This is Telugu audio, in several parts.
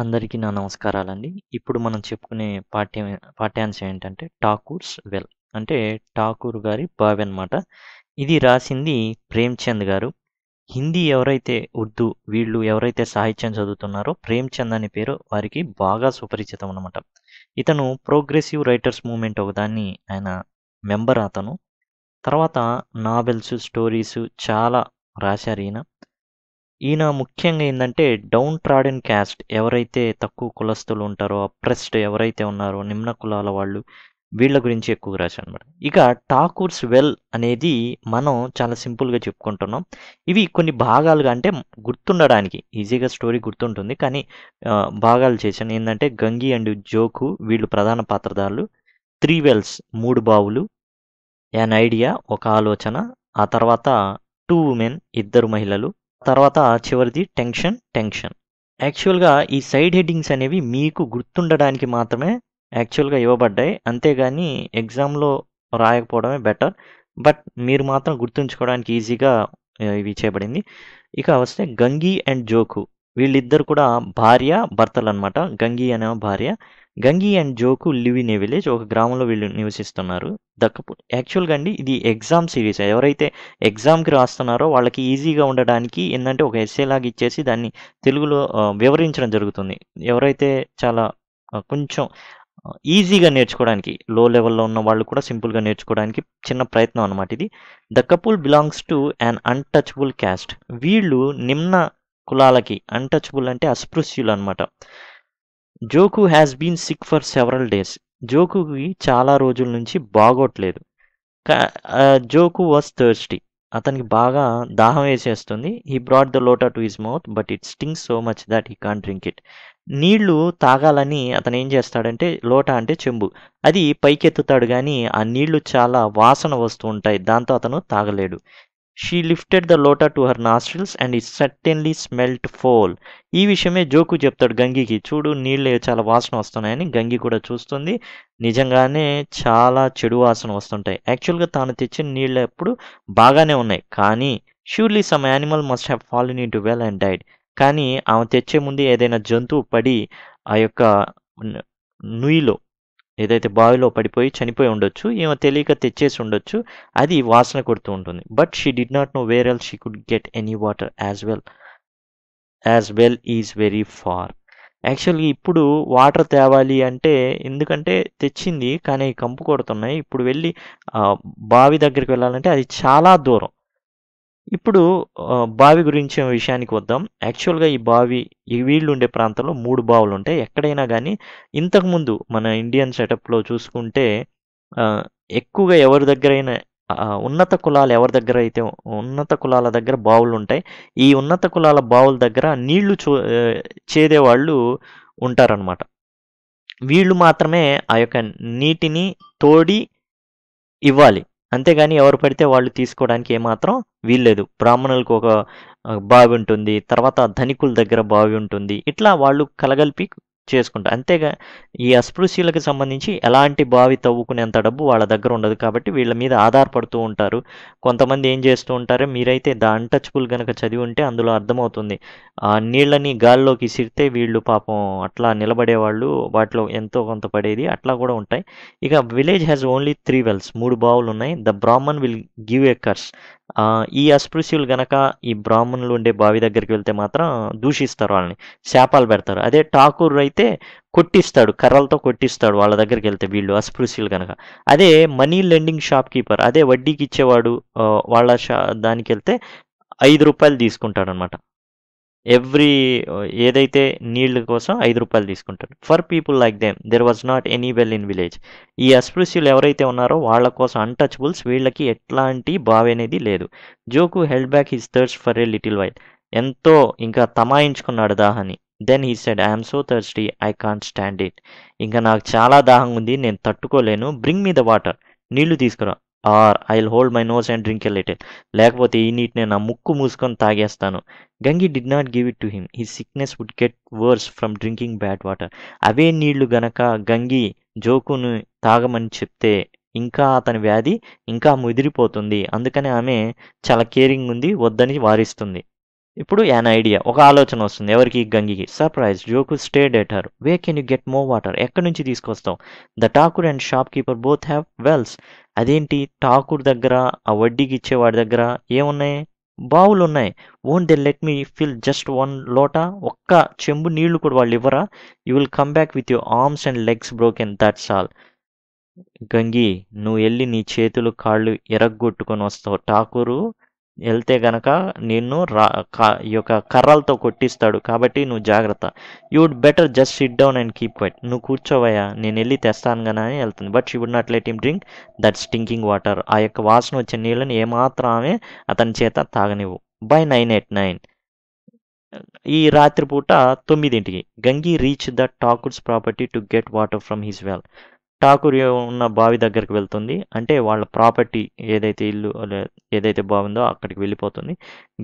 అందరికీ నా నమస్కారాలండి ఇప్పుడు మనం చెప్పుకునే పాఠ్య పాఠ్యాంశం ఏంటంటే ఠాకూర్స్ వెల్ అంటే ఠాకూర్ గారి బావి అనమాట ఇది రాసింది ప్రేమ్చంద్ గారు హిందీ ఎవరైతే ఉర్దూ వీళ్ళు ఎవరైతే సాహిత్యం చదువుతున్నారో ప్రేమ్చంద్ అనే పేరు వారికి బాగా సుపరిచితం అనమాట ఇతను ప్రోగ్రెసివ్ రైటర్స్ మూమెంట్ ఒకదాన్ని ఆయన మెంబర్ అతను తర్వాత నావెల్స్ స్టోరీస్ చాలా రాశారు ఈయన ఈయన ముఖ్యంగా ఏంటంటే డౌన్ ట్రాడెన్ క్యాస్ట్ ఎవరైతే తక్కువ కులస్తులు ఉంటారో అప్రెస్డ్ ఎవరైతే ఉన్నారో నిమ్న కులాల వాళ్ళు వీళ్ళ గురించి ఎక్కువగా రాశారు అనమాట ఇక టాకూర్స్ వెల్ అనేది మనం చాలా సింపుల్గా చెప్పుకుంటున్నాం ఇవి కొన్ని భాగాలుగా అంటే గుర్తుండడానికి ఈజీగా స్టోరీ గుర్తుంటుంది కానీ భాగాలు చేశాను ఏంటంటే గంగి అండ్ జోకు వీళ్ళు ప్రధాన పాత్రదారులు త్రీ వెల్స్ మూడు బావులు యాన్ ఐడియా ఒక ఆలోచన ఆ తర్వాత టూ ఉమెన్ ఇద్దరు మహిళలు తర్వాత చివరిది టెన్షన్ టెన్షన్ యాక్చువల్గా ఈ సైడ్ హెడ్డింగ్స్ అనేవి మీకు గుర్తుండడానికి మాత్రమే యాక్చువల్గా ఇవ్వబడ్డాయి అంతేగాని ఎగ్జామ్లో రాయకపోవడమే బెటర్ బట్ మీరు మాత్రం గుర్తుంచుకోవడానికి ఈజీగా ఇవి చేయబడింది ఇక వస్తే గంగి అండ్ జోకు వీళ్ళిద్దరు కూడా భార్య భర్తలు అనమాట గంగి అనే భార్య Gangi and Jokhu live in a village ఒక గ్రామంలో వీళ్ళు నివసిస్తున్నారు దక్కపు యాక్చువల్గా అండి ఇది ఎగ్జామ్ సిరీస్ ఎవరైతే ఎగ్జామ్కి రాస్తున్నారో వాళ్ళకి ఈజీగా ఉండడానికి ఏంటంటే ఒక ఎస్ఏ లాగా ఇచ్చేసి దాన్ని తెలుగులో వివరించడం జరుగుతుంది ఎవరైతే చాలా కొంచెం ఈజీగా నేర్చుకోవడానికి లో లెవెల్లో ఉన్న వాళ్ళు కూడా సింపుల్గా నేర్చుకోవడానికి చిన్న ప్రయత్నం అనమాట ఇది the couple belongs to un untouchable caste వీళ్ళు నిమ్న కులాలకి అన్టచబుల్ అంటే అస్పృశ్యులు అనమాట Jokhu has been sick for several days జోకుకి చాలా రోజుల నుంచి బాగోట్లేదు జోకు వాజ్ థర్స్టీ అతనికి బాగా దాహం వేసేస్తుంది he brought the lota to his mouth but it stink so much that he can drink it నీళ్లు తాగాలని అతను ఏం చేస్తాడంటే లోట అంటే చెంబు అది పైకెత్తుతాడు కానీ ఆ నీళ్లు చాలా వాసన వస్తూ ఉంటాయి దాంతో అతను తాగలేడు she lifted the lota to her nostrils and ఈ సర్టెన్లీ స్మెల్ట్ ఫోల్ ఈ విషయమే జోకు చెప్తాడు గంగికి చూడు నీళ్ళు చాలా వాసన వస్తున్నాయని గంగి కూడా చూస్తుంది నిజంగానే చాలా చెడు వాసన వస్తుంటాయి యాక్చువల్గా తాను తెచ్చిన నీళ్ళు ఎప్పుడు బాగానే ఉన్నాయి కానీ surely some animal must have fallen in to well and died కానీ ఆమె తెచ్చే ముందు ఏదైనా జంతువు పడి ఆ యొక్క నుయ్యిలో ఏదైతే బావిలో పడిపోయి చనిపోయి ఉండొచ్చు ఏమో తెలియక తెచ్చేసి ఉండొచ్చు అది వాసన కొడుతూ ఉంటుంది but she did not know where else she could get any water as well as well is very far యాక్చువల్గా ఇప్పుడు వాటర్ తేవాలి అంటే ఎందుకంటే తెచ్చింది కానీ కంపు కొడుతున్నాయి ఇప్పుడు వెళ్ళి బావి దగ్గరికి వెళ్ళాలంటే అది చాలా దూరం ఇప్పుడు బావి గురించి విషయానికి వద్దాం యాక్చువల్గా ఈ బావి ఈ వీళ్ళు ఉండే ప్రాంతంలో మూడు బావులు ఉంటాయి ఎక్కడైనా కానీ ఇంతకుముందు మన ఇండియన్ సెటప్లో చూసుకుంటే ఎక్కువగా ఎవరి దగ్గరైనా ఉన్నత కులాలు ఎవరి దగ్గర అయితే ఉన్నత కులాల దగ్గర బావులు ఉంటాయి ఈ ఉన్నత కులాల బావుల దగ్గర నీళ్లు చూ చేదేవాళ్ళు ఉంటారనమాట వీళ్ళు మాత్రమే ఆ యొక్క నీటిని తోడి ఇవ్వాలి అంతేగాని ఎవరు పడితే వాళ్ళు తీసుకోవడానికి ఏమాత్రం వీల్లేదు బ్రాహ్మణులకు ఒక బావి ఉంటుంది తర్వాత ధనికుల దగ్గర బావి ఉంటుంది ఇట్లా వాళ్ళు కలగలిపి చేసుకుంటారు అంతేగా ఈ అస్పృశ్యులకు సంబంధించి ఎలాంటి బావి తవ్వుకునేంత డబ్బు వాళ్ళ దగ్గర ఉండదు కాబట్టి వీళ్ళ మీద ఆధారపడుతూ ఉంటారు కొంతమంది ఏం చేస్తూ ఉంటారో మీరైతే ద అన్టచబుల్ కనుక చదివి ఉంటే అందులో అర్థమవుతుంది ఆ నీళ్ళని గాల్లోకి సిరితే వీళ్ళు పాపం అట్లా నిలబడేవాళ్ళు వాటిలో ఎంతో కొంత పడేది అట్లా కూడా ఉంటాయి ఇక village has only three wells మూడు బావులు ఉన్నాయి the Brahmin will give a curse ఈ అస్పృశ్యులు గనక ఈ బ్రాహ్మణులు ఉండే బావి దగ్గరికి వెళ్తే మాత్రం దూషిస్తారు వాళ్ళని శాపాలు పెడతారు అదే ఠాకూర్ అయితే కొట్టిస్తాడు కర్రలతో కొట్టిస్తాడు వాళ్ళ దగ్గరికి వెళ్తే వీళ్ళు అస్పృశ్యులు కనుక అదే మనీ లెండింగ్ షాప్ కీపర్ అదే వడ్డీకి ఇచ్చేవాడు వాళ్ళ షా దానికి వెళ్తే ఐదు రూపాయలు తీసుకుంటాడనమాట ఎవ్రీ uh, ఏదైతే నీళ్ళ కోసం ఐదు రూపాయలు తీసుకుంటాడు for people like them there was not any well in village ఈ అస్పృశ్యులు ఎవరైతే ఉన్నారో వాళ్ళ కోసం అన్టచబుల్స్ వీళ్ళకి ఎట్లాంటి బావి అనేది లేదు Jokhu held back his thirst for a little while ఎంతో ఇంకా తమాయించుకున్నాడు దాహని then he said I'm so thirsty I can't stand it ఇంకా నాకు చాలా దాహంగా ఉంది నేను తట్టుకోలేను బ్రింగ్ మీ ద వాటర్ నీళ్లు తీసుకురా or I hold my nose and drink a లేకపోతే ఈ నీటిని నా ముక్కు మూసుకొని తాగేస్తాను Gangi did not give it to him he sickness would get worse from drinking bad water అవే నీళ్లు గనక గంగి జోకును తాగమని చెప్తే ఇంకా అతని వ్యాధి ఇంకా ముదిరిపోతుంది అందుకని ఆమె చాలా కేరింగ్ ఉంది వద్దని వారిస్తుంది ఇప్పుడు యాన్ ఐడియా ఒక ఆలోచన వస్తుంది ఎవరికి గంగికి surprise Jokhu stared at her where can you get more water ఎక్కడి నుంచి తీసుకొస్తాం the Thakur and shop keeper both have wells అదేంటి ఠాకూర్ దగ్గర ఆ వడ్డీకి ఇచ్చేవాడి దగ్గర ఏమున్నాయి బావులు ఉన్నాయి won't they let me fill just one lota ఒక్క చెంబు నీళ్లు కూడా వాళ్ళు ఇవ్వరా you will come back with your arms and legs broken that's all Gangi నువ్వు వెళ్ళి నీ చేతులు కాళ్ళు ఎరగొట్టుకొని వస్తావు ఠాకూరు వెళ్తే గనక నిన్ను రా ఈ యొక్క కర్రలతో కొట్టిస్తాడు కాబట్టి నువ్వు జాగ్రత్త you would better just sit down and keep quiet నువ్వు కూర్చోవయ్యా నేను వెళ్ళి తెస్తాను కదా అని వెళ్తుంది but she would not let him drink that stinking water ఆ యొక్క వాసన వచ్చే నీళ్ళని ఏమాత్రం ఆమె అతని చేత తాగనివ్వు బై నైన్ ఎయిట్ నైన్ ఈ రాత్రిపూట తొమ్మిదింటికి Gangi reach the Thakur's property to get water from his well Thakur ఉన్న బావి దగ్గరికి వెళ్తుంది అంటే వాళ్ళ ప్రాపర్టీ ఏదైతే ఇల్లు ఏదైతే బాగుందో అక్కడికి వెళ్ళిపోతుంది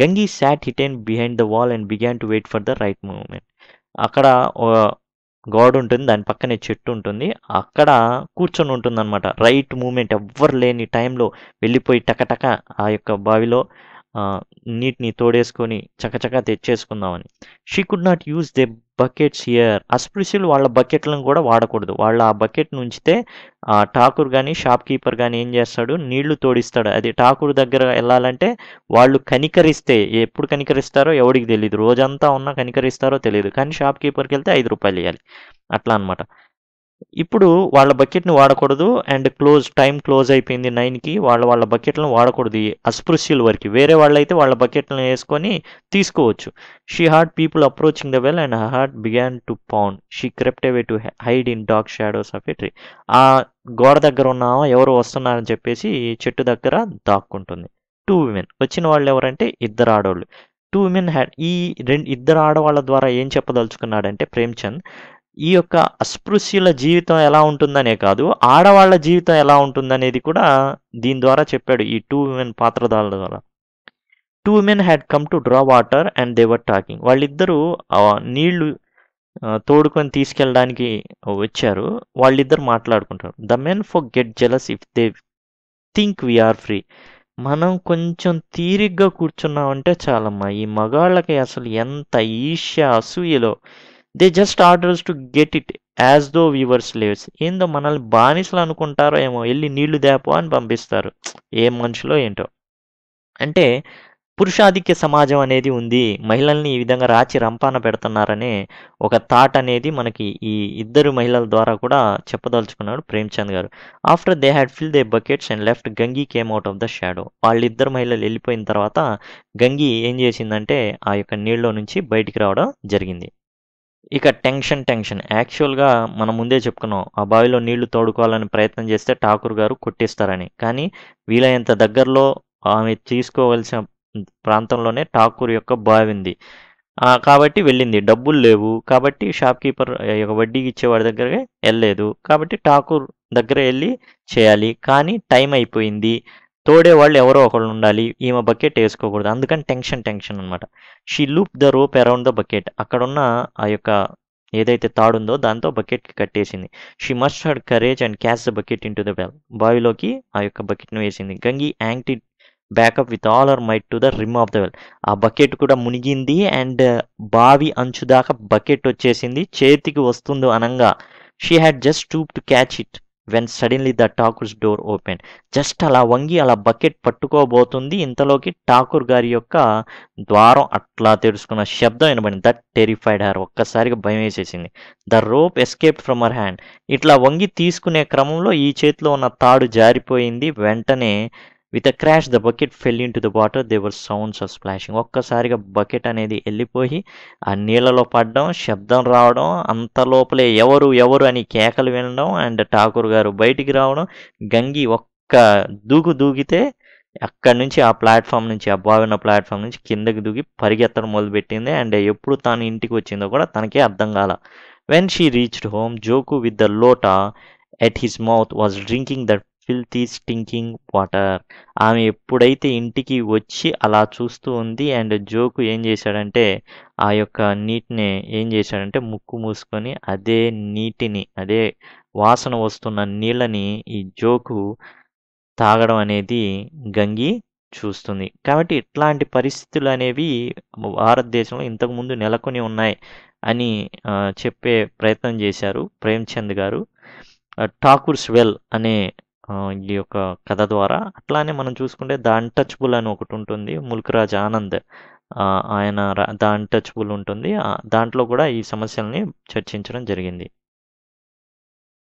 Gangi sat hidden behind the wall and began to wait for the right moment అక్కడ గోడ ఉంటుంది దాని పక్కనే చెట్టు ఉంటుంది అక్కడ కూర్చొని ఉంటుంది అనమాట రైట్ మూమెంట్ ఎవ్వరు లేని టైంలో వెళ్ళిపోయి టకటక ఆ యొక్క బావిలో నీటిని తోడేసుకొని చకచకా తెచ్చేసుకుందామని she could not use their buckets here అస్పృశ్యులు వాళ్ళ బకెట్లను కూడా వాడకూడదు వాళ్ళు ఆ బకెట్ నుంచితే ఆ ఠాకూర్ కానీ షాప్ కీపర్ కానీ ఏం చేస్తాడు నీళ్లు తోడిస్తాడు అది ఠాకూర్ దగ్గర వెళ్ళాలంటే వాళ్ళు కనికరిస్తే ఎప్పుడు కనికరిస్తారో ఎవడికి తెలియదు రోజంతా ఉన్నా కనికరిస్తారో తెలియదు కానీ షాప్ కీపర్కి వెళ్తే ఐదు రూపాయలు ఇవ్వాలి అట్లా అనమాట ఇప్పుడు వాళ్ళ బకెట్ని వాడకూడదు అండ్ క్లోజ్ టైం క్లోజ్ అయిపోయింది నైన్కి వాళ్ళ వాళ్ళ బకెట్లను వాడకూడదు అస్పృశ్యుల వరకు వేరే వాళ్ళైతే వాళ్ళ బకెట్లను వేసుకొని తీసుకోవచ్చు she heard people approaching the well and heart began to pound she crept away to hide in dark shadows of it ఆ గోడ దగ్గర ఉన్నామా ఎవరు వస్తున్నారని చెప్పేసి చెట్టు దగ్గర దాక్కుంటుంది టూ విమెన్ వచ్చిన వాళ్ళు ఎవరంటే ఇద్దరు ఆడవాళ్ళు టూ విమెన్ హ్యాడ్ ఈ రెండు ఇద్దరు ఆడవాళ్ళ ద్వారా ఏం చెప్పదలుచుకున్నాడంటే ప్రేమ్చంద్ ఈ యొక్క అస్పృశ్యుల జీవితం ఎలా ఉంటుందనే కాదు ఆడవాళ్ల జీవితం ఎలా ఉంటుందనేది కూడా దీని ద్వారా చెప్పాడు ఈ టూ ఉమెన్ పాత్రధారుల ద్వారా two women had come to draw water and they were talking వాళ్ళిద్దరూ నీళ్లు తోడుకొని తీసుకెళ్ళడానికి వచ్చారు వాళ్ళిద్దరు మాట్లాడుకుంటారు the men for get jealous if they think are free మనం కొంచెం తీరిగ్గా కూర్చున్నామంటే చాలమ్మా ఈ మగాళ్ళకి అసలు ఎంత ఈర్ష్య అసూయలో they just orders to get it as though we're slaves ఏందో మనల్ని బానిసలు అనుకుంటారో ఏమో వెళ్ళి నీళ్లు దేపో అని పంపిస్తారు ఏ మనుషులో ఏంటో అంటే పురుషాధిక్య సమాజం అనేది ఉంది మహిళల్ని ఈ విధంగా రాచి రంపాన పెడుతున్నారనే ఒక థాట్ అనేది మనకి ఈ ఇద్దరు మహిళల ద్వారా కూడా చెప్పదలుచుకున్నాడు ప్రేమ్చంద్ గారు after they had fill their buckets and left Gangi came out of the shadow వాళ్ళిద్దరు మహిళలు వెళ్ళిపోయిన తర్వాత గంగి ఏం చేసిందంటే ఆ యొక్క నీళ్ళలో నుంచి బయటికి రావడం జరిగింది ఇక టెన్షన్ టెన్షన్ యాక్చువల్గా మనం ముందే చెప్పుకున్నాం ఆ బావిలో నీళ్లు తోడుకోవాలని ప్రయత్నం చేస్తే ఠాకూర్ గారు కొట్టిస్తారని కానీ వీలైనంత దగ్గరలో ఆమె తీసుకోవాల్సిన ప్రాంతంలోనే ఠాకూర్ యొక్క బావి ఉంది కాబట్టి వెళ్ళింది డబ్బులు లేవు కాబట్టి షాప్ కీపర్ వడ్డీకి ఇచ్చేవాడి దగ్గరకే వెళ్ళలేదు కాబట్టి ఠాకూర్ దగ్గర వెళ్ళి చేయాలి కానీ టైం అయిపోయింది తోడే వాళ్ళు ఎవరో ఒకళ్ళు ఉండాలి ఈమె బకెట్ వేసుకోకూడదు అందుకని టెన్షన్ టెన్షన్ అనమాట she loop the rope around the bucket అక్కడున్న ఆ యొక్క ఏదైతే తాడుందో దాంతో బకెట్కి కట్టేసింది she must had courage and catch the bucket in to the well బావిలోకి ఆ యొక్క బకెట్ను వేసింది Gangi yanked back up with all her might to the rim of the well ఆ బకెట్ కూడా మునిగింది అండ్ బావి అంచు దాకా బకెట్ వచ్చేసింది చేతికి వస్తుందో అనంగా she had just stooped to catch it when suddenly the Thakur's door open just అలా వంగి అలా బకెట్ పట్టుకోబోతుంది ఇంతలోకి ఠాకూర్ గారి యొక్క ద్వారం అట్లా తెరుచుకున్న శబ్దం వినబడింది దట్ టెరిఫైడ్ హర్ ఒక్కసారిగా భయం వేసేసింది the rope escape from her hand ఇట్లా వంగి తీసుకునే క్రమంలో ఈ చేతిలో ఉన్న తాడు జారిపోయింది వెంటనే with a crash the bucket fell in to the water there were sounds of splashing ఒక్కసారిగా బకెట్ అనేది వెళ్ళిపోయి ఆ నీళ్ళలో పడడం శబ్దం రావడం అంత లోపలే ఎవరు ఎవరు అని కేకలు వినడం అండ్ ఠాకూర్ గారు బయటికి రావడం గంగి ఒక్క దూకు దూకితే అక్కడి నుంచి ఆ ప్లాట్ఫామ్ నుంచి ఆ బావిన ప్లాట్ఫామ్ నుంచి కిందకి దూకి పరిగెత్తడం మొదలుపెట్టింది అండ్ ఎప్పుడు తాను ఇంటికి వచ్చిందో కూడా తనకే అర్థం కాల when she reached home Jokhu with the lota at his mouth was drinking that filthy stinking water ఆమె ఎప్పుడైతే ఇంటికి వచ్చి అలా చూస్తూ ఉంది అండ్ జోకు ఏం చేశాడంటే ఆ యొక్క నీటిని ఏం చేశాడంటే ముక్కు మూసుకొని అదే నీటిని అదే వాసన వస్తున్న నీళ్ళని ఈ జోకు తాగడం అనేది గంగి చూస్తుంది కాబట్టి ఇట్లాంటి పరిస్థితులు అనేవి భారతదేశంలో ఇంతకుముందు నెలకొని ఉన్నాయి అని చెప్పే ప్రయత్నం చేశారు ప్రేమ్చంద్ గారు ఠాకూర్స్ వెల్ అనే ఈ యొక్క కథ ద్వారా అట్లానే మనం చూసుకుంటే ద అన్టచబుల్ అని ఒకటి ఉంటుంది ముల్క్రాజ్ ఆనంద్ ఆయన ద అన్టచబుల్ ఉంటుంది దాంట్లో కూడా ఈ సమస్యల్ని చర్చించడం జరిగింది